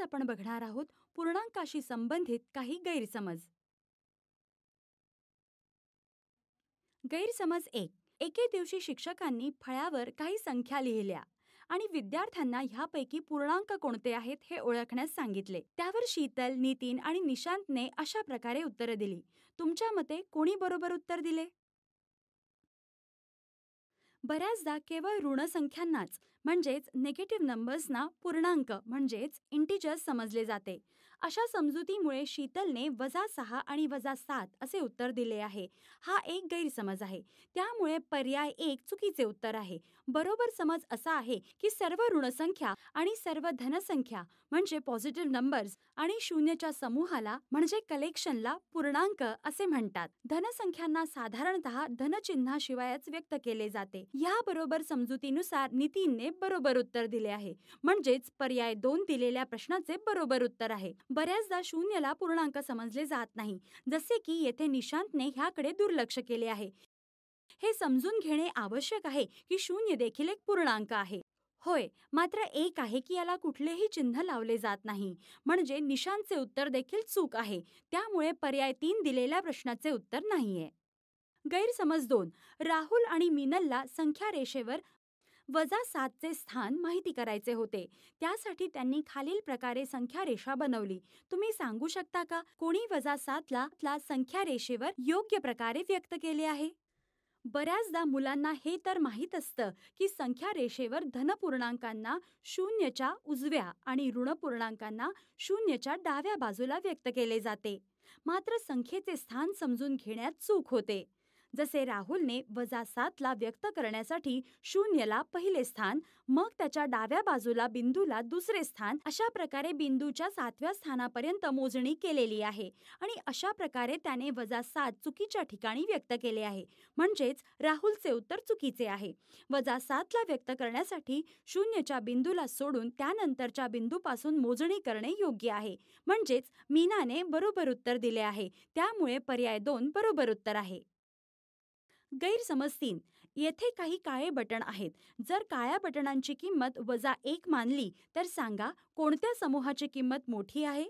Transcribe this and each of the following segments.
आपण बघणार आहोत पूर्णांकाशी संबंधित काही गैरसमज गैरसमज एक एके दिवशी शिक्षकांनी फळ्यावर काही संख्या लिहिल्या आणि विद्यार्थ्यांना ह्यापैकी पूर्णांक कोणते आहेत हे ओळखण्यास सांगितले त्यावर शीतल नितीन आणि निशांतने अशा प्रकारे उत्तर दिली तुमच्या मते कोणी बरोबर उत्तर दिले बऱ्याचदा केवळ ऋणसंख्यांनाच म्हणजेच निगेटिव्ह नंबर्सना पूर्णांक म्हणजेच इंटिजर्स समजले जाते अशा समजुतीमुळे शीतलने वजा सहा आणि वजा सात असे उत्तर दिले आहे हा एक गैरसमज आहे त्यामुळे पर्याय एक चुकीचे उत्तर आहे बरोबर समज असा आहे की सर्व ऋणसंख्या आणि सर्व धनसंख्या म्हणजे पॉझिटिव्ह नंबर्स आणि शून्यच्या समूहाला म्हणजे कलेक्शनला पूर्णांक असे म्हणतात धनसंख्यांना साधारणतः धनचिन्हाशिवायच व्यक्त केले जाते याबरोबर समजुतीनुसार नितीनने बरोबर उत्तर दिले आहे म्हणजेच पर्याय दोन दिलेल्या प्रश्नाचे बरोबर उत्तर आहे बऱ्याचदा शून्यला पूर्णांक समजले जात नाही जसे की येथे निशांतने ह्याकडे दुर्लक्ष केले आहे हे समजून घेणे आवश्यक आहे की शून्य देखील एक पूर्णांक आहे होय मात्र एक आहे की याला कुठलेही चिन्ह लावले जात नाही म्हणजे निशांतचे उत्तर देखील चूक आहे त्यामुळे पर्याय तीन दिलेल्या प्रश्नाचे उत्तर नाहीये गैरसमज दोन राहुल आणि मिनलला संख्या रेषेवर वजा सातचे स्थान माहिती करायचे होते त्यासाठी त्यांनी खालील प्रकारे संख्या रेषा बनवली तुम्ही सांगू शकता का कोणी वजा सातला ला संख्या रेषेवर योग्य प्रकारे व्यक्त केले आहे बऱ्याचदा मुलांना हे तर माहीत असतं की संख्या रेषेवर धनपूर्णांकांना शून्यच्या उजव्या आणि ऋणपूर्णांकांना शून्यच्या डाव्या बाजूला व्यक्त केले जाते मात्र संख्येचे स्थान समजून घेण्यात चूक होते जसे राहुलने वजा सातला व्यक्त करण्यासाठी शून्यला पहिले स्थान मग त्याच्या डाव्या बाजूला बिंदूला दुसरे स्थान अशा प्रकारे बिंदूच्या सातव्या स्थानापर्यंत मोजणी केलेली आहे आणि अशा प्रकारे त्याने वजा सात चुकीच्या ठिकाणी व्यक्त केले आहे म्हणजेच राहुलचे उत्तर चुकीचे आहे वजा सातला व्यक्त करण्यासाठी शून्यच्या बिंदूला सोडून त्यानंतरच्या बिंदूपासून मोजणी करणे योग्य आहे म्हणजेच मीनाने बरोबर उत्तर दिले आहे त्यामुळे पर्याय दोन बरोबर उत्तर आहे गैरसमजतीन येथे काही काळे बटण आहेत जर काळ्या बटणांची किंमत वजा एक मानली तर सांगा कोणत्या समूहाची किंमत मोठी आहे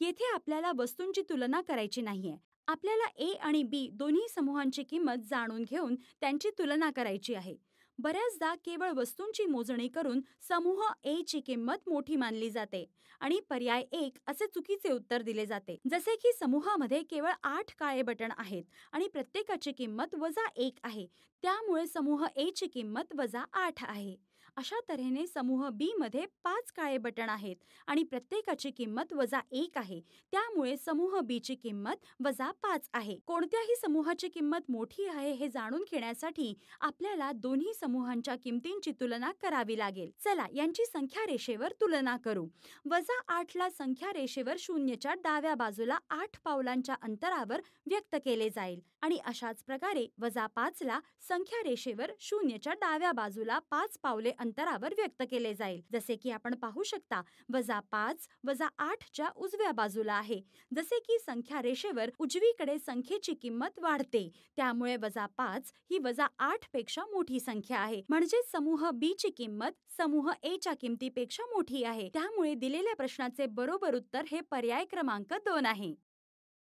येथे आपल्याला वस्तूंची तुलना करायची नाहीये आपल्याला ए आणि बी दोन्ही समूहांची किंमत जाणून घेऊन त्यांची तुलना करायची आहे बऱ्याचदा केवळ वस्तूंची मोजणी करून समूह ए ची किंमत मोठी मानली जाते आणि पर्याय एक असे चुकीचे उत्तर दिले जाते जसे की समूहामध्ये केवळ आठ काळे बटण आहेत आणि प्रत्येकाची किंमत वजा एक आहे त्यामुळे समूह ए ची किंमत वजा आठ आहे अशा तऱ्हेने समूह बी मध्ये पाच काळे बटण आहेत आणि प्रत्येकाची किंमत वजा एक आहे त्यामुळे समूह बी ची किंमत वजा पाच आहे कोणत्याही समूहाची किंमत मोठी आहे हे जाणून घेण्यासाठी आपल्याला दोन्ही समूहांच्या किमतींची तुलना करावी लागेल चला यांची संख्या रेषेवर तुलना करू वजा आठ ला संख्या रेषेवर शून्यच्या डाव्या बाजूला आठ पावलांच्या अंतरावर व्यक्त केले जाईल आणि अशाच प्रकारे वजा पाच ला संख्या रेषेवर शून्यच्या डाव्या बाजूला पाच पावले अंतर अंतरावर व्यक्त केले जाईल जसे की आपण पाहू शकता वजा पाच वजा आठच्या उजव्या बाजूला आहे जसे की संख्या रेषेवर उजवीकडे संख्येची किंमत वाढते त्यामुळे वजा पाच ही वजा आठ पेक्षा मोठी संख्या आहे म्हणजे समूह बी ची किंमत समूह ए च्या किमतीपेक्षा मोठी आहे त्यामुळे दिलेल्या प्रश्नाचे बरोबर उत्तर हे पर्याय क्रमांक दोन आहे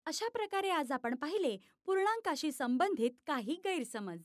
अशा प्रकारे आज आपण पाहिले पूर्णांकाशी संबंधित काही गैरसमज